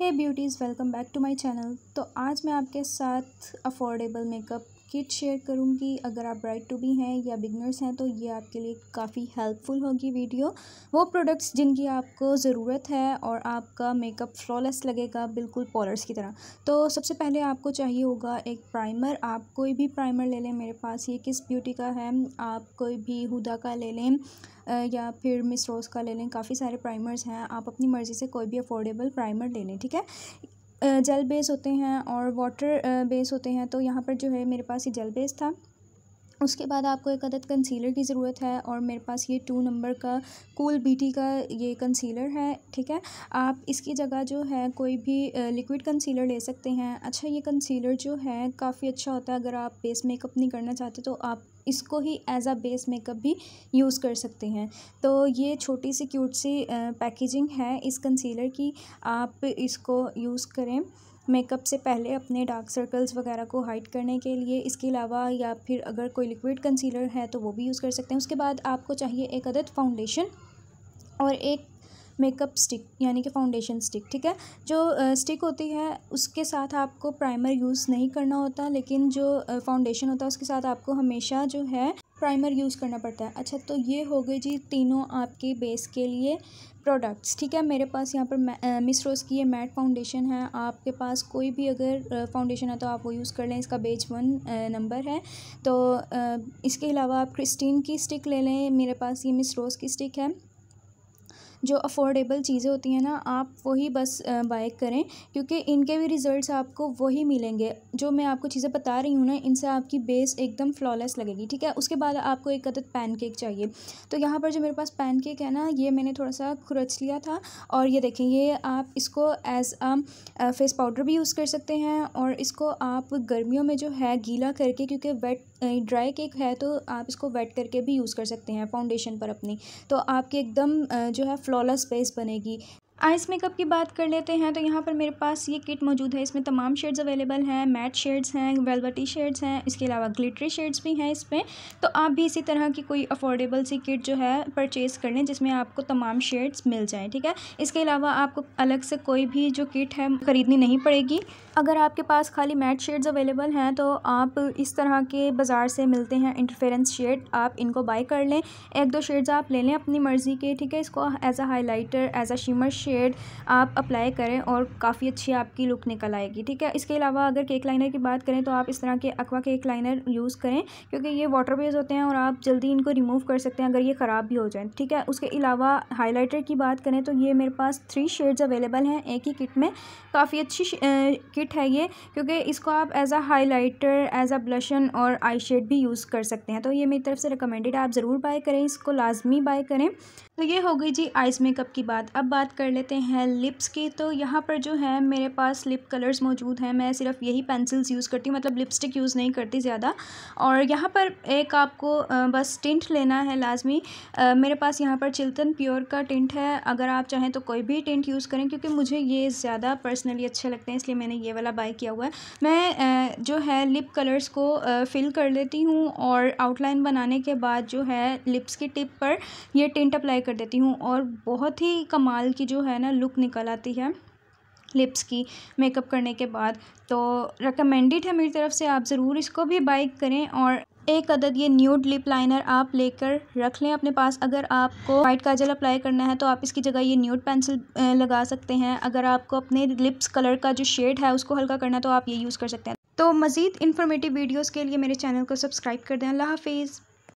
hey beauties welcome back to my channel तो आज मैं आपके साथ अफोर्डेबल मेकअप किट शेयर करूँगी अगर आप ब्राइट टू भी हैं या बिगनर्स हैं तो ये आपके लिए काफ़ी हेल्पफुल होगी वीडियो वो प्रोडक्ट्स जिनकी आपको ज़रूरत है और आपका मेकअप फ्लॉलेस लगेगा बिल्कुल पॉलर्स की तरह तो सबसे पहले आपको चाहिए होगा एक प्राइमर आप कोई भी प्राइमर ले लें मेरे पास ये किस ब्यूटी का है आप कोई भी हुदा का ले लें या फिर मिस रोज़ का ले लें काफ़ी सारे प्राइमर्स हैं आप अपनी मर्ज़ी से कोई भी अफोर्डेबल प्राइमर ले लें ठीक है जेल बेस होते हैं और वाटर बेस होते हैं तो यहाँ पर जो है मेरे पास ये जेल बेस था उसके बाद आपको एक अदद कंसीलर की ज़रूरत है और मेरे पास ये टू नंबर का कूल बीटी का ये कंसीलर है ठीक है आप इसकी जगह जो है कोई भी लिक्विड कंसीलर ले सकते हैं अच्छा ये कंसीलर जो है काफ़ी अच्छा होता है अगर आप बेस मेकअप नहीं करना चाहते तो आप इसको ही एज आ बेस मेकअप भी यूज़ कर सकते हैं तो ये छोटी सी क्यूट सी पैकेजिंग है इस कंसीलर की आप इसको यूज़ करें मेकअप से पहले अपने डार्क सर्कल्स वगैरह को हाइड करने के लिए इसके अलावा या फिर अगर कोई लिक्विड कंसीलर है तो वो भी यूज़ कर सकते हैं उसके बाद आपको चाहिए एक अदद फाउंडेशन और एक मेकअप स्टिक यानी कि फाउंडेशन स्टिक ठीक है जो स्टिक होती है उसके साथ आपको प्राइमर यूज़ नहीं करना होता लेकिन जो फाउंडेशन होता है उसके साथ आपको हमेशा जो है प्राइमर यूज़ करना पड़ता है अच्छा तो ये हो गए जी तीनों आपके बेस के लिए प्रोडक्ट्स ठीक है मेरे पास यहाँ पर मिस रोज़ की ये मैट फाउंडेशन है आपके पास कोई भी अगर फाउंडेशन है तो आप वो यूज़ कर लें इसका बेच वन नंबर है तो इसके अलावा आप क्रिस्टीन की स्टिक ले लें मेरे पास ये मिस रोज़ की स्टिक है जो अफोर्डेबल चीज़ें होती हैं ना आप वही बस बाइक करें क्योंकि इनके भी रिज़ल्ट आपको वही मिलेंगे जो मैं आपको चीज़ें बता रही हूँ ना इनसे आपकी बेस एकदम फ्लॉलेस लगेगी ठीक है उसके बाद आपको एक अदद पैन चाहिए तो यहाँ पर जो मेरे पास पैन है ना ये मैंने थोड़ा सा खुरच लिया था और ये देखें ये आप इसको एज़ अ फेस पाउडर भी यूज़ कर सकते हैं और इसको आप गर्मियों में जो है गीला करके क्योंकि वेट ड्राई केक है तो आप इसको वेट करके भी यूज़ कर सकते हैं फाउंडेशन पर अपनी तो आपके एकदम जो है फ्लॉलेस स्पेस बनेगी आइस मेकअप की बात कर लेते हैं तो यहाँ पर मेरे पास ये किट मौजूद है इसमें तमाम शेड्स अवेलेबल हैं मैट शेड्स हैं वेलवटी शेड्स हैं इसके अलावा ग्लिटरी शेड्स भी हैं इसमें तो आप भी इसी तरह की कोई अफोर्डेबल सी किट जो है परचेज़ कर लें जिसमें आपको तमाम शेड्स मिल जाएँ ठीक है इसके अलावा आपको अलग से कोई भी जो किट है ख़रीदनी नहीं पड़ेगी अगर आपके पास खाली मैट शेड्स अवेलेबल हैं तो आप इस तरह के बाज़ार से मिलते हैं इंटरफेरेंस शेड आप इनको बाई कर लें एक दो शेड्स आप ले लें अपनी मर्ज़ी के ठीक है इसको as a highlighter as a shimmer shade shade आप अप्लाई करें और काफ़ी अच्छी आपकी लुक निकल आएगी ठीक है इसके अलावा अगर केक लाइनर की बात करें तो आप इस तरह के अकवा केक लाइनर यूज़ करें क्योंकि ये वाटर बेस होते हैं और आप जल्दी इनको रिमूव कर सकते हैं अगर ये ख़राब भी हो जाए ठीक है उसके अलावा हाईलाइटर की बात करें तो ये मेरे पास थ्री शेड्स अवेलेबल हैं एक ही किट में काफ़ी अच्छी किट है ये क्योंकि इसको आप as a highlighter as a blush on और आई शेड भी यूज़ कर सकते हैं तो ये मेरी तरफ से रिकमेंडेड है आप ज़रूर बाय करें इसको लाजमी बाय करें तो ये हो गई जी आइस मेकअप की बात अब बात कर लें लेते हैं लिप्स की तो यहाँ पर जो है मेरे पास लिप कलर्स मौजूद हैं मैं सिर्फ यही पेंसिल्स यूज़ करती हूँ मतलब लिपस्टिक यूज़ नहीं करती ज़्यादा और यहाँ पर एक आपको बस टिंट लेना है लाजमी मेरे पास यहाँ पर चिल्तन प्योर का टिंट है अगर आप चाहें तो कोई भी टिंट यूज़ करें क्योंकि मुझे ये ज़्यादा पर्सनली अच्छे लगते हैं इसलिए मैंने ये वाला बाई किया हुआ है मैं जो है लिप कलर्स को फिल कर लेती हूँ और आउटलाइन बनाने के बाद जो है लिप्स की टिप पर यह टिंट अप्लाई कर देती हूँ और बहुत ही कमाल की जो है है ना लुक निकल आती है लिप्स की मेकअप करने के बाद तो रिकमेंडेड है मेरी तरफ से आप ज़रूर इसको भी बाई करें और एक अदद ये न्यूड लिप लाइनर आप लेकर रख लें अपने पास अगर आपको वाइट काजल अप्लाई करना है तो आप इसकी जगह ये न्यूड पेंसिल लगा सकते हैं अगर आपको अपने लिप्स कलर का जो शेड है उसको हल्का करना है तो आप ये यूज़ कर सकते हैं तो मज़ीद इन्फॉर्मेटिव वीडियोज़ के लिए मेरे चैनल को सब्सक्राइब कर दें अल्लाह हाफिज़